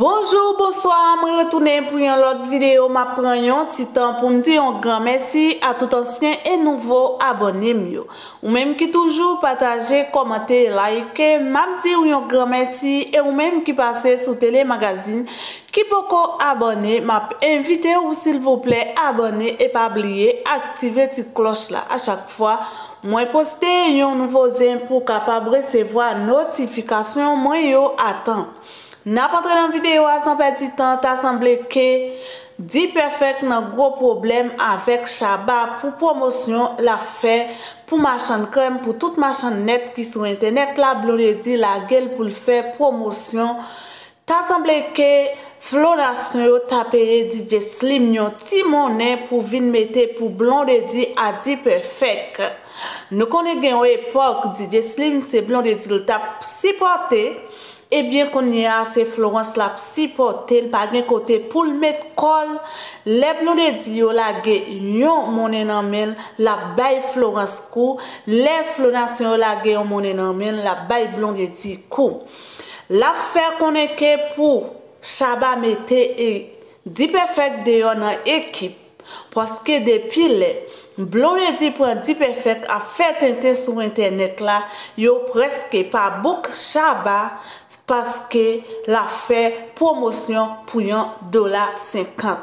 Bonjour, bonsoir, mwen retounen pou yon lot videyo, mwen pren yon titan pou mdi yon gran mersi a tout ansyen e nouvo abonem yo. Ou menm ki toujou pataje, komante, like, mwen mdi yon gran mersi e ou menm ki pase sou telemagazin ki poko abonem, mwen mvite ou sil vouple abonem e pa bliye aktive ti kloch la. A chak fwa mwen poste yon nouvo zem pou kapab resevo a notifikasyon mwen yo atan. N ap entre nan videyo asan pa di tan, ta sanble ke Di Perfek nan gwo problem avek shaba pou promosyon la fe, pou machan krem, pou tout machan net ki sou internet la blon redi la gel pou l fe promosyon. Ta sanble ke florasyon yo tapeye DJ Slim yon timonen pou vin mette pou blon redi a Di Perfek. Nou kone gen yo epok DJ Slim se blon redi luta si pote. Ebyen konye a se Florence la psipote, pa gen kote pou l met kol, le blonye di yo la ge yon mounen anmen la bay Florence kou, le Florence yo la ge yon mounen anmen la bay blonye di kou. La fè konen ke pou chaba mete e diperfèk de yon nan ekip, poske depi le, blonye di pou an diperfèk a fè tente sou internet la, yo preske pa bouk chaba, Paske la fè promosyon pou yon do la senkan.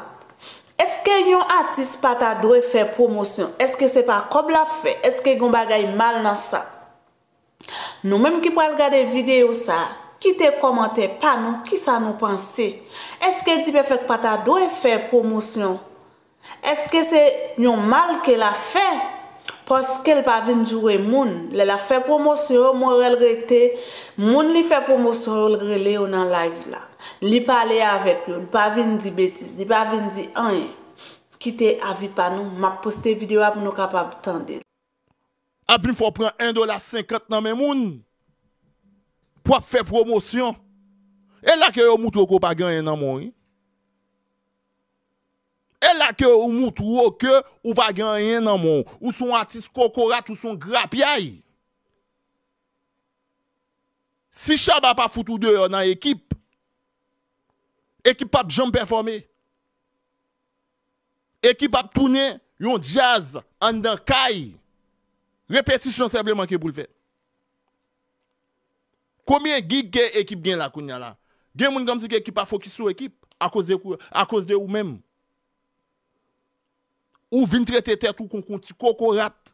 Eske yon atis pata do e fè promosyon? Eske se pa kob la fè? Eske yon bagay mal nan sa? Nou menm ki pou al gade videyo sa, ki te komante pa nou, ki sa nou panse? Eske dipe fèk pata do e fè promosyon? Eske se yon mal ke la fè? Poske li pa vin di wè moun, lè la fè promosyon, moun li fè promosyon lè ou nan live la. Li pa lè avèk lè, li pa vin di betis, li pa vin di anye. Kite avi pa nou, map poste videwa pou nou kapap tande. Avim fò pren 1 dola 50 nan mè moun, pou ap fè promosyon. E lakè yo moutou ko pa genye nan moun yi. C'est la que ou moutou que ou pas rien dans mon Ou son artiste kokorat ou son grapiaille. Si Chaba pas foutou de dans l'équipe équipe. pas bien performé. Équipe Équipe à tourner yon jazz an dan kay. Répétition sebleman ke pour le faire. Combien gigs équipe gagne la kounya là Gen moun comme si équipe pas focus sur équipe à cause de à cause de ou même. Ou vin trete tete ou kon konti, kon kon rat.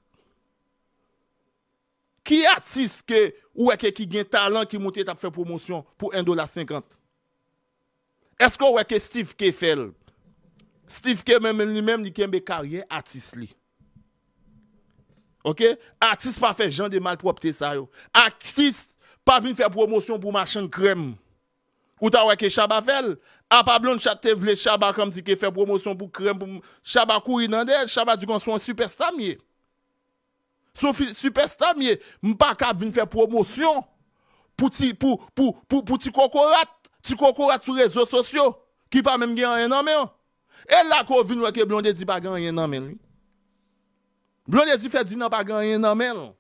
Ki atis ke ouweke ki gen talan ki monte tap fè promosyon pou 1,50 dolar? Esko ouweke Steve Keffel? Steve Keffel mèm ni mèm ni kèmbe karyè atis li. Atis pa fè jan de malprop te sayo. Atis pa vin fè promosyon pou machan krem mèm. Ou ta wè ke chaba fel, ap pa blond chate vle chaba kom di ke fè promosyon pou krem pou chaba kuri nan de, chaba di kon sou an superstamye. Sou superstamye, mpa kap vin fè promosyon pou ti konkorat, ti konkorat sou rezo sosyo ki pa menm gen an enanmen. El la ko vin wè ke blondedji pa gen an enanmen li. Blondedji fè dinan pa gen an enanmen lò.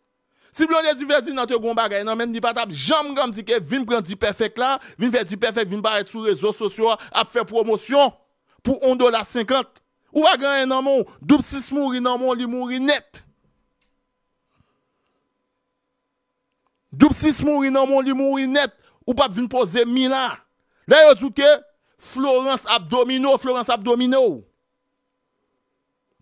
Si blonye di vezi nan te goun bagay nan men ni pat ap jam gam di ke vin prendi perfek la, vin vezi perfek, vin baret sou rezo sosyo ap fe promosyon pou 1 dolar 50. Ou bagay nan moun, dup sis moun, nan moun li moun ri net. Dup sis moun, nan moun li moun ri net, ou pap vin pose mila. La yo zouke, Florence Abdomino, Florence Abdomino.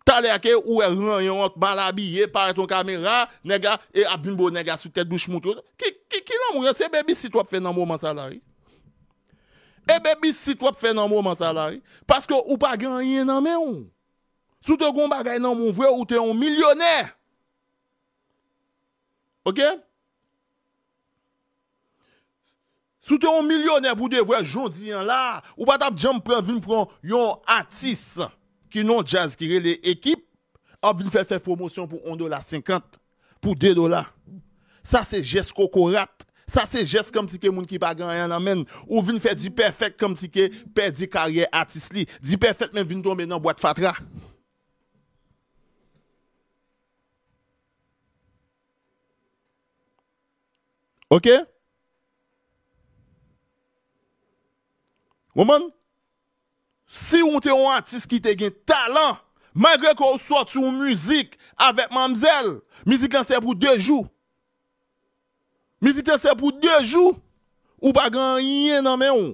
Tale ake ou e ran yon malabiye, pare ton kamera, nega e abimbo nega sou tete dou shmoutou. Ki nan moun re? Se bebi si to ap fe nan moun man salari? E bebi si to ap fe nan moun man salari? Paske ou pa gen yon nan mè ou? Sou te goun bagay nan moun vwe ou te yon milyonè? Ok? Sou te yon milyonè pou de vwe jondi yon la, ou pa tap jom pren vin pren yon atis sa? qui non jazz, qui les équipes, ont fait faire promotion pour 1,50$, pour 2$. Ça, c'est geste cocorat. Ça, c'est geste comme si que moun qui pas gagné en amène. Ou vin faire du perfect comme si que perdu carrière artiste li. Du perfect même vin tomber dans boîte fatra. OK? Woman? Si ou te ou atis ki te gen talan, magre ko ou sot sou mouzik avek mamzel, mouzik lan se pou dejou, mouzik lan se pou dejou, ou pa gen yen nan men ou.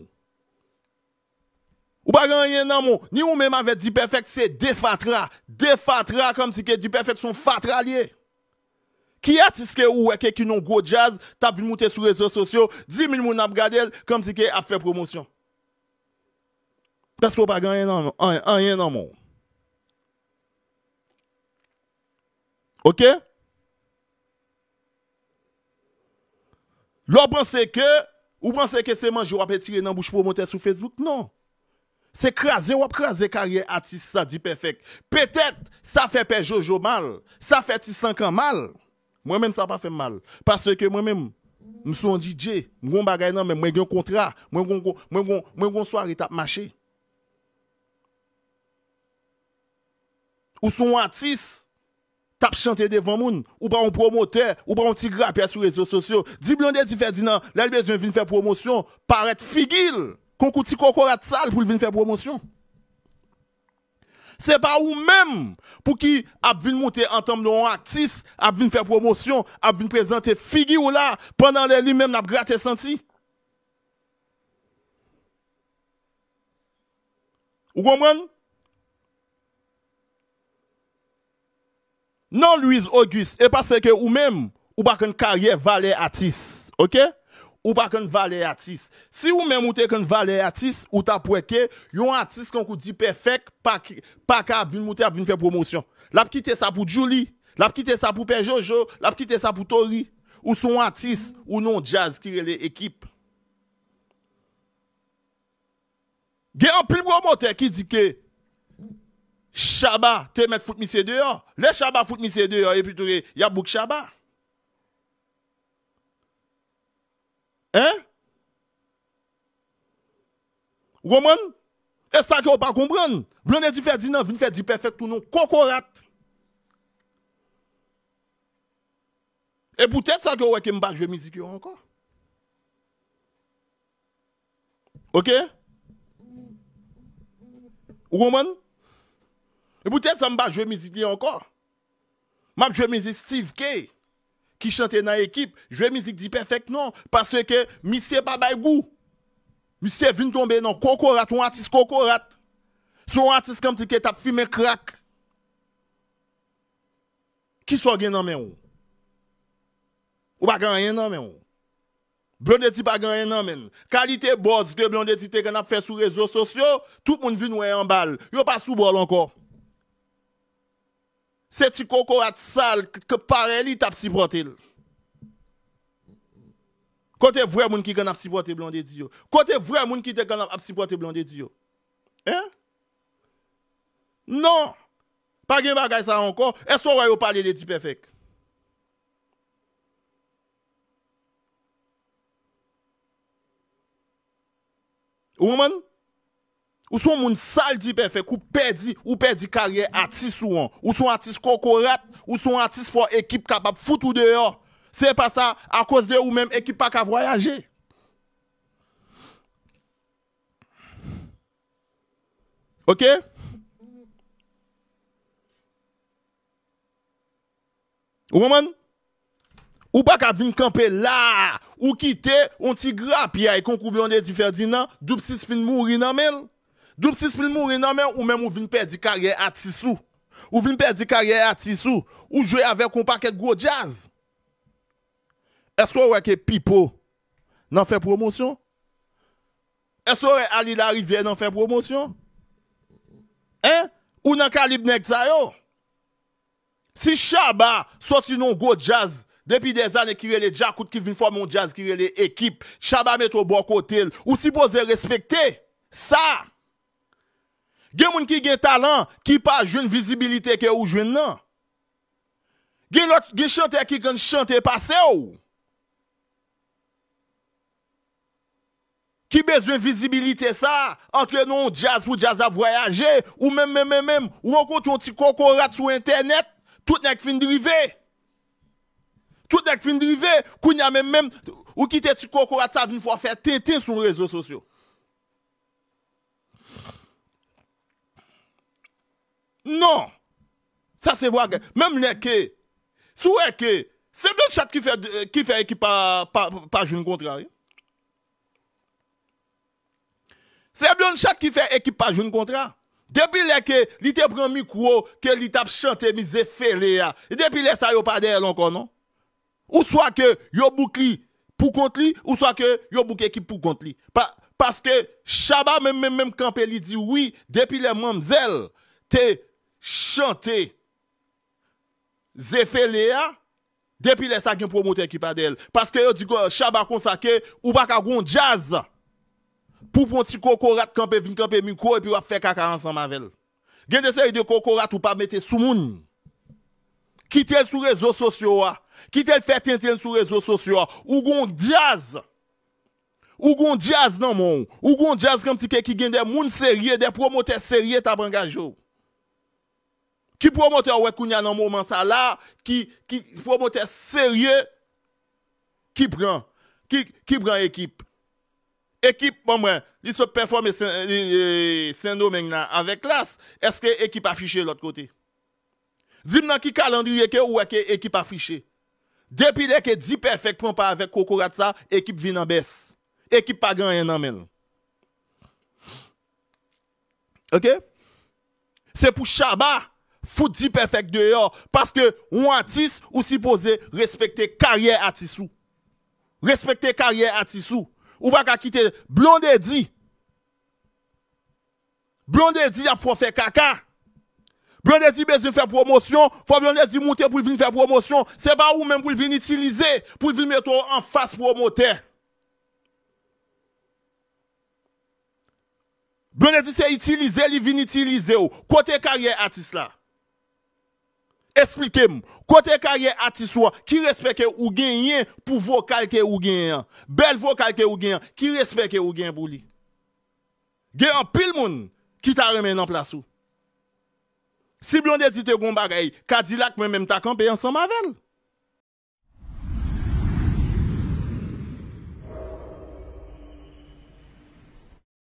Ou pa gen yen nan mou, ni ou men ma ve di perfek se de fatra, de fatra kom si ke di perfek son fatra liye. Ki atis ke ou weke ki nou go jazz, tabi mou te sou rezo sosyo, di min mou nan bradel kom si ke ap fe promosyon. Parce qu'on pas gagné dans rien dans OK L'on pense que ou pensez que c'est manger ou vais tirer dans la bouche pour monter sur Facebook Non. C'est craser ou craser carrière artiste ça dit perfect. Peut-être ça fait père Jojo mal, ça fait ans mal. Moi-même ça pas fait mal parce que moi-même je suis un DJ, je suis un bagage, mais je suis un contrat, je suis un soirée, marché. ou son artiste, tap chanté devant moun, ou pas un promoteur, ou pas un petit grappé sur les réseaux sociaux. Dis blondet, dit Ferdinand, là, il besoin faire promotion, paraître figil, qu'on coûte cocorat sale pour venir faire promotion. C'est pas ou même pour qui a vu monter en tant artiste, a vu faire promotion, a vu présenter figure là, pendant les lui-même n'a gratté senti. Vous comprenez? Non, Louise Auguste, et parce que ou même, ou pas une carrière valet artiste, ok? Ou pas qu'une valet artiste. Si ou même ou t'es qu'une valet artiste, ou t'as pour que, yon artiste qu'on dit perfect, pas pas qu'à vin monter à vin faire promotion. L'a quitté ça pour Julie, l'a quitté ça pour Père Jojo, l'a quitté ça pour Tori, ou son artiste, ou non jazz qui est l'équipe. Il un plus promoteur qui dit que Shabbat, te mettre foot misé dehors. Le Shabbat foot misé dehors et puis il y a Bouk Shabbat. Hein? Vous comprenez? Et ça que vous ne pas comprendre. Blonde dit Ferdinand, faites faire du perfect tout non cocorat. Et peut-être ça que vous que pas jouer musique encore. OK? Vous comprenez? Et pourtant, ça je joué musique encore. je joue musique Steve K qui chante dans l'équipe, jouer musique dit perfect non parce que monsieur pas bay goût. Monsieur vient tomber dans cocorat, un artiste cocorat. Son artiste comme qui a fumé crack. Qui soit gagne dans main ou? Ou pas gagne dans main ou? Blonde pas gagne dans main. Qualité boss que Blondet ti te a fait sur réseaux sociaux, tout le monde vient nous en balle. Yo pas sous bol encore. C'est tu cocorat sale que pareil t'a supporté. Côté vrai monde qui gagne supporter blanc de Dieu. Côté vrai monde qui te gagne supporter blanc de Dieu. Hein? Non. Pas de bagay ça encore. Est-ce qu'on va parler de perfect? Woman? Ou sou moun saldi pefek ou pedi, ou pedi karye atis ou an. Ou sou atis kokorat, ou sou atis fwa ekip kapap foute ou deyo. Se e pa sa, akos de ou men ekip pa ka voyaje. Ok? Ou waman? Ou pa ka vin kampe la, ou kite, ou ti grap ya e konkubyon de di ferdi nan, dup sis fin mouri nan menl. Dup si spil mou re nan men ou men mou vin perdi karye ati sou. Ou vin perdi karye ati sou. Ou jwe ave kompak et go jazz. Esko wè ke pipo nan fè promosyon? Esko wè Ali Larivie nan fè promosyon? Hein? Ou nan kalib nek zayon? Si shaba soti non go jazz, depi de zan e kirele jakout ki vin fò mon jazz kirele ekip, shaba meto bok otel, ou si boze respekte, sa, qui qui ki gen talent, ki pa une visibilité ke ou jwenn nan. Gen Qui gen qui ki kan chante Qui ou. Qui bezwen visibilité ça entre nous, jazz pour jazz a voyager ou même, même, même, ou encore un petit cocorat sur internet, tout n'est fin drivé. Tout n'est fin drivé, qu'on a même, même, ou quitte petit cocorat ça vient faire tintin sur les réseaux sociaux. Non. Sa se vwa gen. Mem leke. Sou leke. Se blon chak ki fe ekip pa joun kontra. Se blon chak ki fe ekip pa joun kontra. Depi leke. Li te pran mi kwo. Ke li tap chante mi ze fe ah. lea. Depi le sa yo pa de el ankon non. Ou swa ke yo bouk li pou kont li. Ou swa ke yo bouk ekip pou kont li. Paske shaba men men men kampe li di. Oui. Depi le mam zel. Te. Chante Ze fe le a Depi le sa gen promote ekipa del Paske yo di go shaba konsake Ou baka goun jaz Poupon ti kokorat Kampen vin kampen min kou E pi wap fe kaka ansan mavel Gen de seri de kokorat ou pa mette sou moun Kitel sou rezo sosyo a Kitel fe tenten sou rezo sosyo a Ou goun jaz Ou goun jaz nan moun Ou goun jaz kam ti ke ki gen de moun seri De promote seri etabangajo Qui promoteur ouais kounya nan moment ça là, qui qui promoteur sérieux qui prend qui prend équipe. Équipe bon moi, ils se performe euh, euh, Saint-Domingue avec classe. Est-ce que équipe affichée l'autre côté Dis-moi qui calendrier que ouais que équipe affichée. Depuis que 10 perfect prend pas avec Kokoratsa, équipe vient en baisse. Équipe pas gagne nan men. OK? C'est pour Chabat foutu perfect dehors parce que on artiste ou supposé respecter carrière artiste respecter carrière artiste ou pas quitter blondé dit blondé dit a faut faire caca Blondé dit besoin faire promotion, faut blondé dit monter pour venir faire promotion, c'est pas ou même pour venir utiliser pour venir mettre en face promoteur. Blondé dit c'est utiliser, il vient utiliser côté carrière artiste là. Esplikem, kote kaje atiswa ki respeke ou genyen pou vokalke ou genyen, bel vokalke ou genyen ki respeke ou genyen bou li. Genyen pil moun ki ta remen nan plasu. Si bionde di te goun bagay, kadilak men men takan pe yon san ma ven.